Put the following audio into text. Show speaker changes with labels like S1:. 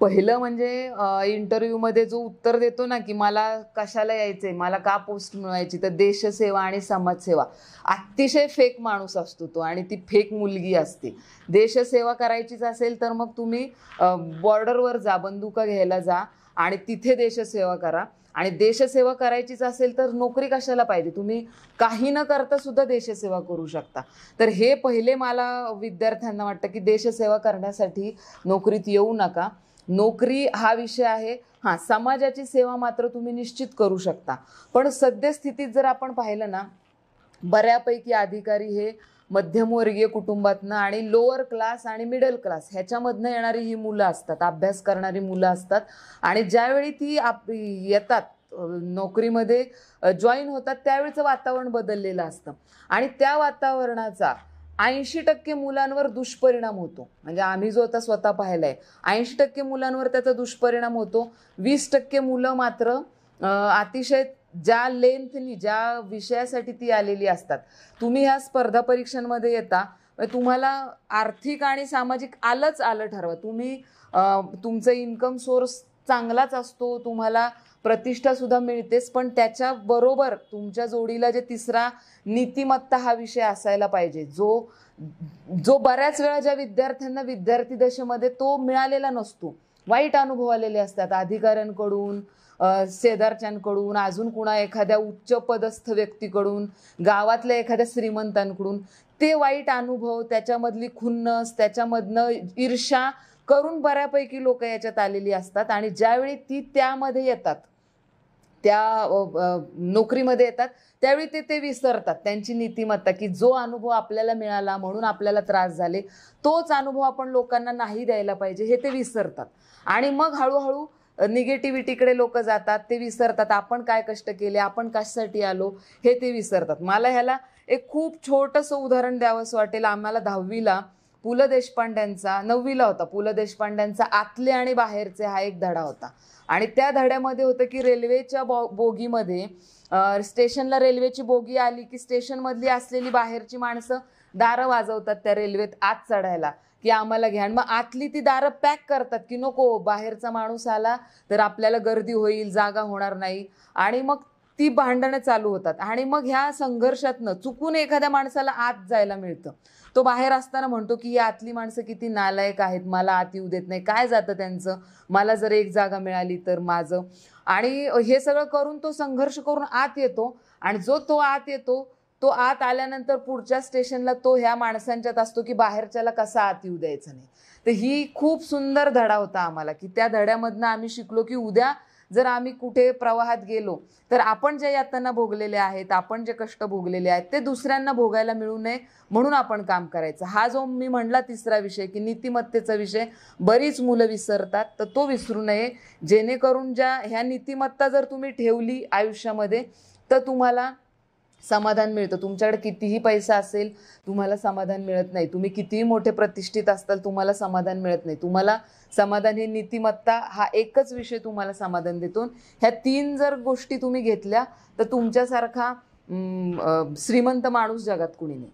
S1: पहिलं म्हणजे इंटरव्ह्यूमध्ये जो उत्तर देतो ना की मला कशाला यायचंय मला का पोस्ट मिळायची तर देशसेवा आणि समाजसेवा अतिशय फेक माणूस असतो तो आणि ती फेक मुलगी असते देशसेवा करायचीच असेल तर मग तुम्ही बॉर्डरवर जा बंदुका घ्यायला जा आणि तिथे देशसेवा करा आणि देशसेवा करायचीच असेल तर नोकरी कशाला पाहिजे तुम्ही काही न करता सुद्धा देशसेवा करू शकता तर हे पहिले मला विद्यार्थ्यांना वाटतं की देशसेवा करण्यासाठी नोकरीत येऊ नका नोकरी हा विषय आहे हा समाजाची सेवा मात्र तुम्ही निश्चित करू शकता पण सद्यस्थितीत जर आपण पाहिलं ना बऱ्यापैकी अधिकारी हे मध्यमवर्गीय कुटुंबातनं आणि लोअर क्लास आणि मिडल क्लास ह्याच्यामधनं येणारी ही मुलं असतात अभ्यास करणारी मुलं असतात आणि ज्यावेळी ती आप येतात नोकरीमध्ये जॉईन होतात त्यावेळीचं वातावरण बदललेलं असतं आणि त्या वातावरणाचा ऐंशी टक्के मुलांवर दुष्परिणाम होतो म्हणजे आम्ही जो आता स्वतः पाहिलाय ऐंशी टक्के मुलांवर त्याचा दुष्परिणाम होतो वीस टक्के मुलं मात्र अतिशय ज्या लेंथनी ज्या विषयासाठी ती आलेली असतात तुम्ही ह्या स्पर्धा परीक्षांमध्ये येता तुम्हाला आर्थिक आणि सामाजिक आलंच आलं ठरवा तुम्ही तुमचं इन्कम सोर्स चांगलाच असतो तुम्हाला प्रतिष्ठा सुद्धा मिळतेच पण त्याच्याबरोबर तुमच्या जोडीला जे तिसरा नीतिमत्ता हा विषय असायला पाहिजे जो जो बऱ्याच वेळा ज्या विद्यार्थ्यांना विद्यार्थी दशेमध्ये तो मिळालेला नसतो वाईट अनुभव आलेले असतात अधिकाऱ्यांकडून शेजारच्यांकडून अजून कुणा एखाद्या उच्च पदस्थ व्यक्तीकडून गावातल्या एखाद्या श्रीमंतांकडून ते वाईट अनुभव त्याच्यामधली खुन्नस त्याच्यामधनं ईर्षा करून बऱ्यापैकी लोक याच्यात आलेली असतात आणि ज्यावेळी ती त्यामध्ये येतात त्या नोकरीमध्ये येतात त्यावेळी ते ते विसरतात त्यांची नीतिमत्ता की जो अनुभव आपल्याला मिळाला म्हणून आपल्याला त्रास झाले तोच अनुभव आपण लोकांना नाही द्यायला पाहिजे हे ते विसरतात आणि मग हळूहळू निगेटिव्हिटीकडे लोक जातात ते विसरतात आपण काय कष्ट केले आपण कशासाठी आलो हे ते विसरतात मला ह्याला एक खूप छोटंसं उदाहरण द्यावंसं वाटेल आम्हाला दहावीला पु ल देशपांड्यांचा नववीला होता पु ल देशपांड्यांचा आतले आणि बाहेरचे हा एक धडा होता आणि त्या धड्यामध्ये होतं की रेल्वेच्या बो बोगीमध्ये स्टेशनला रेल्वेची बोगी आली की स्टेशनमधली असलेली बाहेरची माणसं दारं वाजवतात त्या रेल्वेत आत चढायला की आम्हाला घ्या आणि मग आतली ती दारं पॅक करतात की नको बाहेरचा माणूस आला तर आपल्याला गर्दी होईल जागा होणार नाही आणि मग ती भांडणं चालू होतात आणि मग ह्या संघर्षातनं चुकून एखाद्या माणसाला आत जायला मिळतं तो बाहेर असताना म्हणतो की ही आतली माणसं किती नालायक आहेत मला आत येऊ देत नाही काय जातं त्यांचं मला जर एक जागा मिळाली तर माझं आणि हे सगळं करून तो संघर्ष करून आत येतो आणि जो तो आत येतो तो आत आल्यानंतर पुढच्या स्टेशनला तो ह्या माणसांच्यात असतो की बाहेरच्याला कसा आत येऊ द्यायचं नाही तर ही खूप सुंदर धडा होता आम्हाला की त्या धड्यामधनं आम्ही शिकलो की उद्या जर आम्ही कुठे प्रवाहात गेलो तर आपण जे यातना भोगलेले आहेत आपण जे कष्ट भोगलेले आहेत ते दुसऱ्यांना भोगायला मिळू नये म्हणून आपण काम करायचं हा जो मी म्हणला तिसरा विषय की नीतिमत्तेचा विषय बरीच मुलं विसरतात तर तो विसरू नये जेणेकरून ज्या ह्या नीतिमत्ता जर तुम्ही ठेवली आयुष्यामध्ये तर तुम्हाला समाधान मिळतं तुमच्याकडे कितीही पैसा असेल तुम्हाला समाधान मिळत नाही तुम्ही कितीही मोठे प्रतिष्ठित असताल तुम्हाला समाधान मिळत नाही तुम्हाला समाधान हे नीतिमत्ता हा एकच विषय तुम्हाला समाधान देतो ह्या तीन जर गोष्टी तुम्ही घेतल्या तर तुमच्यासारखा श्रीमंत माणूस जगात कुणी नाही